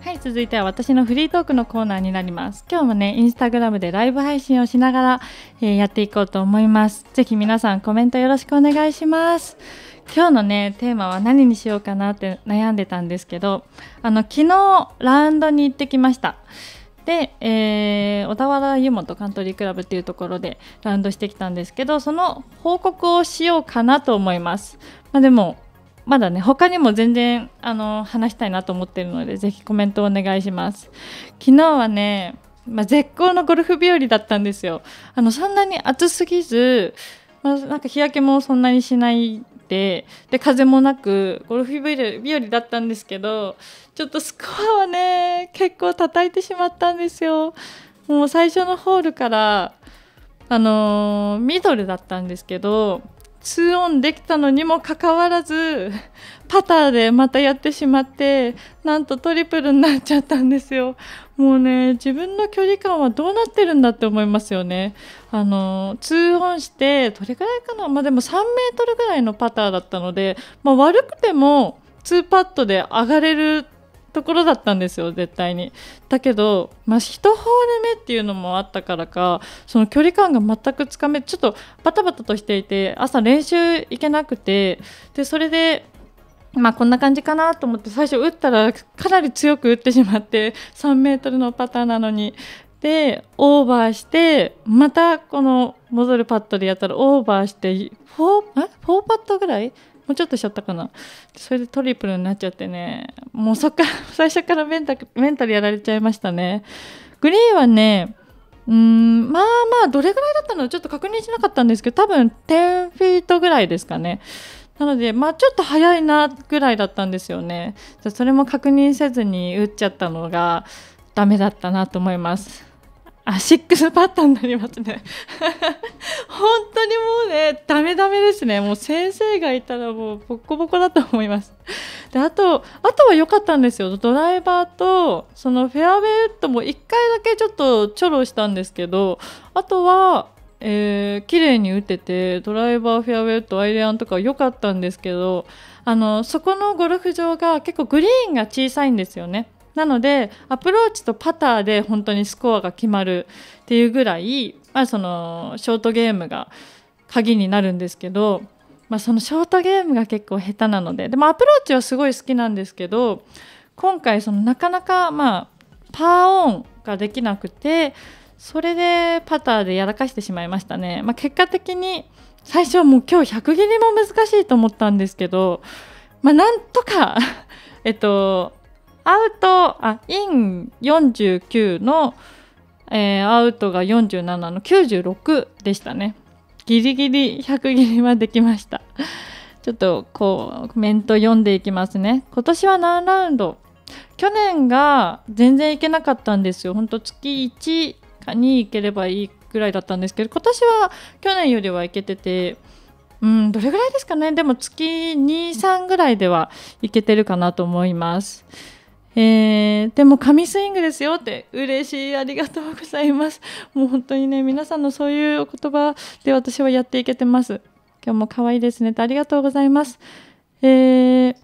はい続いては私のフリートークのコーナーになります今日もねインスタグラムでライブ配信をしながら、えーやっていこうと思いますぜひ皆さんコメントよろしくお願いします今日のねテーマは何にしようかなって悩んでたんですけどあの昨日ラウンドに行ってきましたで、えー小田原湯本カントリークラブっていうところでラウンドしてきたんですけどその報告をしようかなと思います、まあ、でもまだね他にも全然あの話したいなと思ってるのでぜひコメントお願いします昨日はね、まあ、絶好のゴルフ日和だったんですよあのそんなに暑すぎず、まあ、なんか日焼けもそんなにしないでで風もなくゴルフ日和だったんですけどちょっとスコアはね結構叩いてしまったんですよもう最初のホールからあのー、ミドルだったんですけど2オンできたのにもかかわらずパターでまたやってしまってなんとトリプルになっちゃったんですよもうね自分の距離感はどうなってるんだって思いますよねあの2オンしてどれくらいかなまあでも3メートルぐらいのパターだったので、まあ、悪くても2パットで上がれるところだったんですよ絶対にだけど、まあ、一ホール目っていうのもあったからかその距離感が全くつかめちょっとバタバタとしていて朝練習行けなくてでそれでまあこんな感じかなと思って最初打ったらかなり強く打ってしまって3メートルのパターンなのにでオーバーしてまたこの戻るパットでやったらオーバーして 4, 4パットぐらいもうちょっとしちゃったかなそれでトリプルになっちゃってねもうそっから 最初からメンタメンタルやられちゃいましたねグリーンはねうんまあまあどれぐらいだったのちょっと確認しなかったんですけど多分10フィートぐらいですかねなのでまあちょっと早いなぐらいだったんですよねそれも確認せずに打っちゃったのがダメだったなと思いますあ、シックスパッターになりますね。本当にもうね、ダメダメですね。もう先生がいたらもうボコボコだと思います。で、あと、あとは良かったんですよ。ドライバーと、そのフェアウェイウッドも1回だけちょっとチョロしたんですけど、あとは、えー、綺麗に打てて、ドライバー、フェアウェイウッド、アイレアンとか良かったんですけど、あの、そこのゴルフ場が結構グリーンが小さいんですよね。なのでアプローチとパターで本当にスコアが決まるっていうぐらい、まあ、そのショートゲームが鍵になるんですけど、まあ、そのショートゲームが結構下手なのででもアプローチはすごい好きなんですけど今回そのなかなかまあパーオンができなくてそれでパターでやらかしてしまいましたね。まあ、結果的に最初はもう今日100切りも難しいと思ったんですけど、まあ、なんとか えっとアウト、あ、イン49の、えー、アウトが47の96でしたね。ギリギリ100ギリはできました。ちょっとこうコメント読んでいきますね。今年は何ラウンド去年が全然いけなかったんですよ。ほんと月1か2いければいいぐらいだったんですけど、今年は去年よりはいけてて、うん、どれぐらいですかね。でも月2、3ぐらいではいけてるかなと思います。えー、でも神スイングですよって嬉しいありがとうございます もう本当にね皆さんのそういうお言葉で私はやっていけてます今日も可愛いですねとありがとうございます、えー、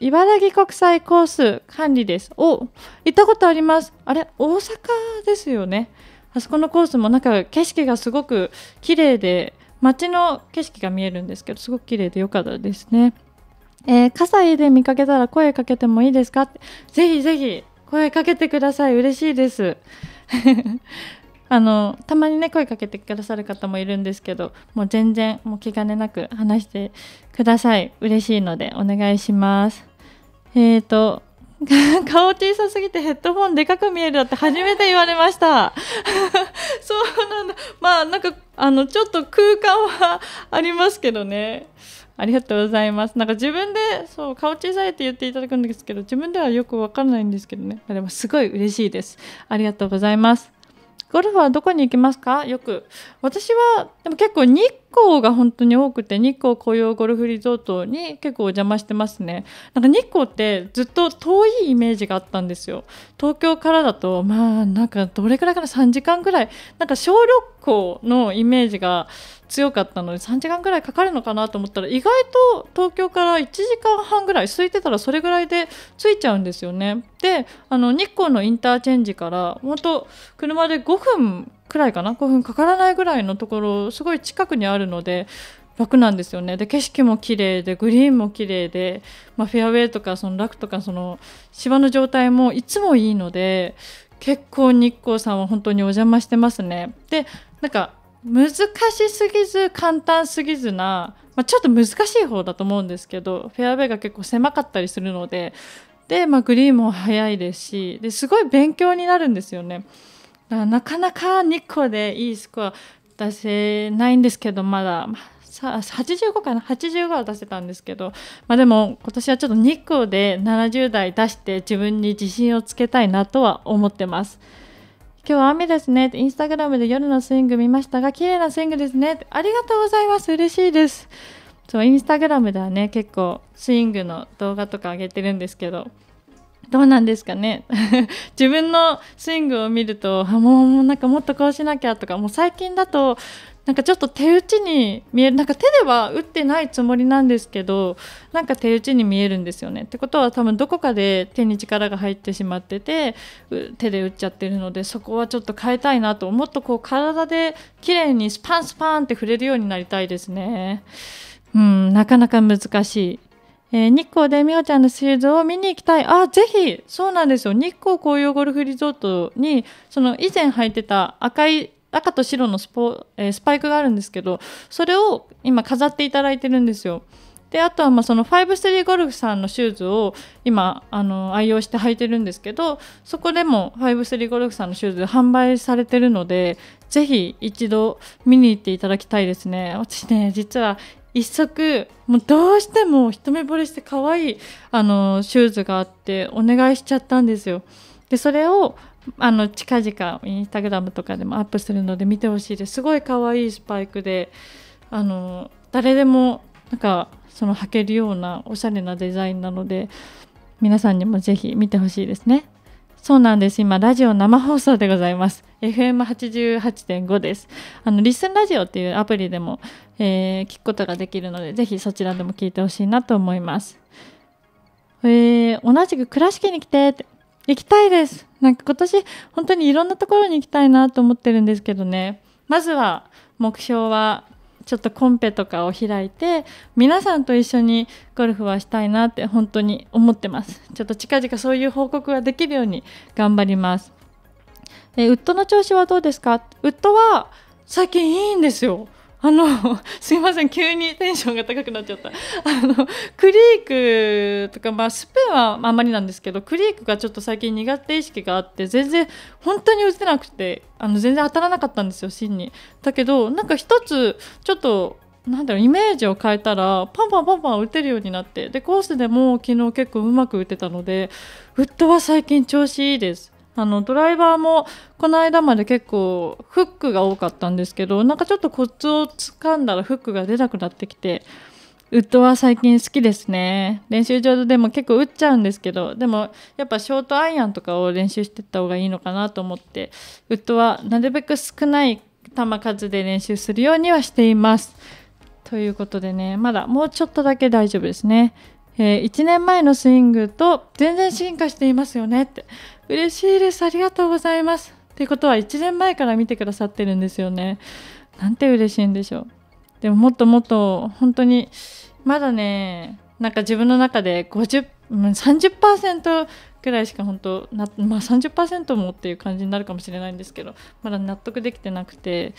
茨城国際コース管理ですお行ったことありますあれ大阪ですよねあそこのコースもなんか景色がすごく綺麗で街の景色が見えるんですけどすごく綺麗で良かったですねえー、葛西で見かけたら声かけてもいいですかぜひぜひ声かけてください嬉しいです あのたまにね声かけてくださる方もいるんですけどもう全然もう気兼ねなく話してください嬉しいのでお願いしますえっ、ー、と 顔小さすぎてヘッドホンでかく見えるだって初めて言われました そうなんだまあなんかあのちょっと空間はありますけどねありがとうございますなんか自分でそう顔小さいって言っていただくんですけど自分ではよくわからないんですけどねでもすごい嬉しいですありがとうございますゴルフはどこに行きますかよく私はでも結構日光が本当に多くて日光紅葉ゴルフリゾートに結構お邪魔してますねなんか日光ってずっと遠いイメージがあったんですよ東京からだとまあなんかどれくらいかな3時間ぐらいなんか小旅行のイメージが強かったので3時間ぐらいかかるのかなと思ったら意外と東京から1時間半ぐらい空いてたらそれぐらいで着いちゃうんですよね。であの日光のインターチェンジから本当車で5分くらいかな5分かからないぐらいのところすごい近くにあるので楽なんですよねで景色も綺麗でグリーンも綺麗で、まあ、フェアウェイとかそのラクとかその芝の状態もいつもいいので結構日光さんは本当にお邪魔してますね。でなんか難しすぎず簡単すぎずな、まあ、ちょっと難しい方だと思うんですけどフェアウェイが結構狭かったりするのでで、まあ、グリーンも速いですしですごい勉強になるんですよね。なかなか日光でいいスコア出せないんですけどまださ85かな85は出せたんですけど、まあ、でも今年はちょっと日光で70台出して自分に自信をつけたいなとは思ってます。今日は雨ですね。インスタグラムで夜のスイング見ましたが、綺麗なスイングですね。ありがとうございます。嬉しいです。そう、インスタグラムではね、結構スイングの動画とか上げてるんですけど、どうなんですかね 自分のスイングを見るとあもうなんかもっとこうしなきゃとかもう最近だとなんかちょっと手打ちに見えるなんか手では打ってないつもりなんですけどなんか手打ちに見えるんですよね。ってことは多分どこかで手に力が入ってしまってて手で打っちゃってるのでそこはちょっと変えたいなともっとこう体で綺麗にスパンスパンって触れるようになりたいですね。うん、なかなか難しいえー、日光で美穂ちゃんのシーズを見に行きたいあぜひそうなんですよ日光紅葉ゴルフリゾートにその以前履いてた赤い赤と白のスポ、えー、スパイクがあるんですけどそれを今飾っていただいてるんですよ。であとはまあその5-3ゴルフさんのシューズを今あの愛用して履いてるんですけどそこでも5-3ゴルフさんのシューズ販売されてるのでぜひ一度見に行っていただきたいですね私ね実は一足もうどうしても一目惚れして可愛いあのシューズがあってお願いしちゃったんですよ。でそれをあの近々インスタグラムとかでもアップするので見てほしいですすごい可愛いスパイクであの誰でもなんかその履けるようなおしゃれなデザインなので皆さんにもぜひ見てほしいですね。そうなんです。今、ラジオ生放送でございます。FM88.5 です。あの、リスンラジオっていうアプリでも、えー、聞くことができるので、ぜひそちらでも聞いてほしいなと思います。えー、同じく倉敷に来てって、行きたいです。なんか今年、本当にいろんなところに行きたいなと思ってるんですけどね。まずは、目標はちょっとコンペとかを開いて皆さんと一緒にゴルフはしたいなって本当に思ってますちょっと近々そういう報告ができるように頑張りますえウッドの調子はどうですかウッドは最近いいんですよあの すいません急にテンションが高くなっちゃったあのクリークとか、まあ、スペンはあんまりなんですけどクリークがちょっと最近苦手意識があって全然本当に打てなくてあの全然当たらなかったんですよ芯に。だけどなんか一つちょっとなんだろうイメージを変えたらパンパンパンパン打てるようになってでコースでも昨日結構うまく打てたのでウッドは最近調子いいです。あのドライバーもこの間まで結構フックが多かったんですけどなんかちょっとコツをつかんだらフックが出なくなってきてウッドは最近好きですね練習場でも結構打っちゃうんですけどでもやっぱショートアイアンとかを練習していった方がいいのかなと思ってウッドはなるべく少ない球数で練習するようにはしています。ということでねまだもうちょっとだけ大丈夫ですね。えー、1年前のスイングと全然進化していますよねって嬉しいですありがとうございますっていうことは1年前から見てくださってるんですよねなんて嬉しいんでしょうでももっともっと本当にまだねなんか自分の中で50 30%くらいしか本当な、まあ、30%もっていう感じになるかもしれないんですけどまだ納得できてなくて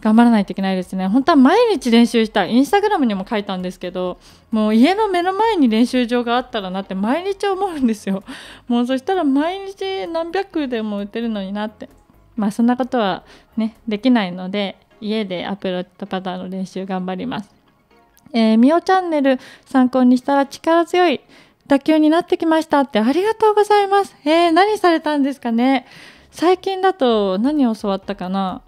頑張らないといけないですね。本当は毎日練習したい。インスタグラムにも書いたんですけど、もう家の目の前に練習場があったらなって毎日思うんですよ。もうそしたら毎日何百でも打てるのになって。まあそんなことはね、できないので、家でアプローチとパターの練習頑張ります。えー、みおチャンネル参考にしたら力強い打球になってきましたってありがとうございます。えー、何されたんですかね最近だと何教わったかな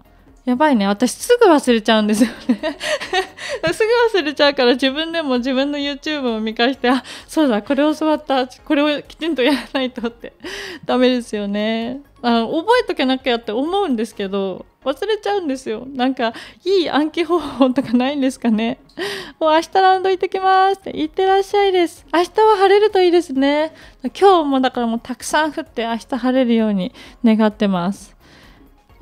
やばいね。私すぐ忘れちゃうんですよね すぐ忘れちゃうから自分でも自分の YouTube を見返して、あ、そうだ、これを教わった。これをきちんとやらないとってダメですよね。あ覚えとけなきゃって思うんですけど、忘れちゃうんですよ。なんか、いい暗記方法とかないんですかね。も う明日ラウンド行ってきますって、行ってらっしゃいです。明日は晴れるといいですね。今日もだからもうたくさん降って明日晴れるように願ってます。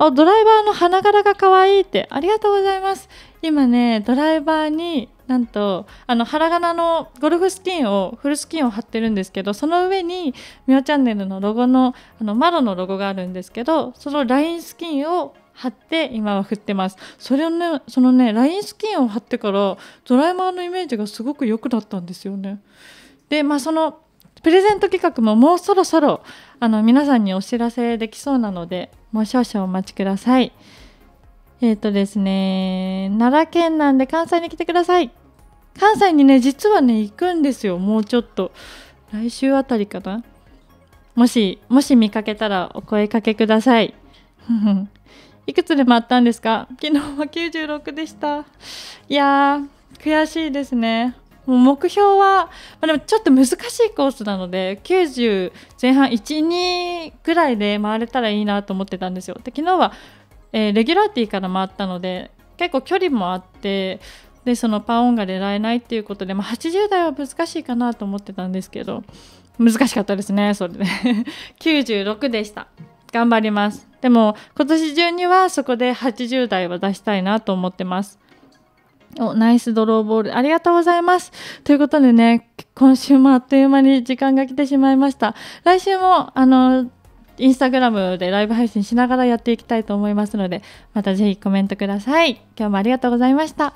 あドライバーの花柄が可愛いってありがとうございます今ねドライバーになんとあの腹柄のゴルフスキンをフルスキンを貼ってるんですけどその上に「みおチャンネル」のロゴのあのマロのロゴがあるんですけどそのラインスキンを貼って今は振ってますそれをねそのねラインスキンを貼ってからドライバーのイメージがすごく良くなったんですよねでまあそのプレゼント企画ももうそろそろあの皆さんにお知らせできそうなのでもう少々お待ちくださいえっ、ー、とですね奈良県なんで関西に来てください関西にね実はね行くんですよもうちょっと来週あたりかなもしもし見かけたらお声かけください いくつで回ったんですか昨日は96でしたいやー悔しいですね目標は、まあ、でもちょっと難しいコースなので90前半12ぐらいで回れたらいいなと思ってたんですよ。で昨日は、えー、レギュラーティーから回ったので結構距離もあってでそのパーオンが出られないっていうことで、まあ、80代は難しいかなと思ってたんですけど難しかったですねそれで96 でした頑張りますでも今年中にはそこで80代は出したいなと思ってますおナイスドローボールありがとうございますということでね今週もあっという間に時間が来てしまいました来週もあのインスタグラムでライブ配信しながらやっていきたいと思いますのでまたぜひコメントください今日もありがとうございました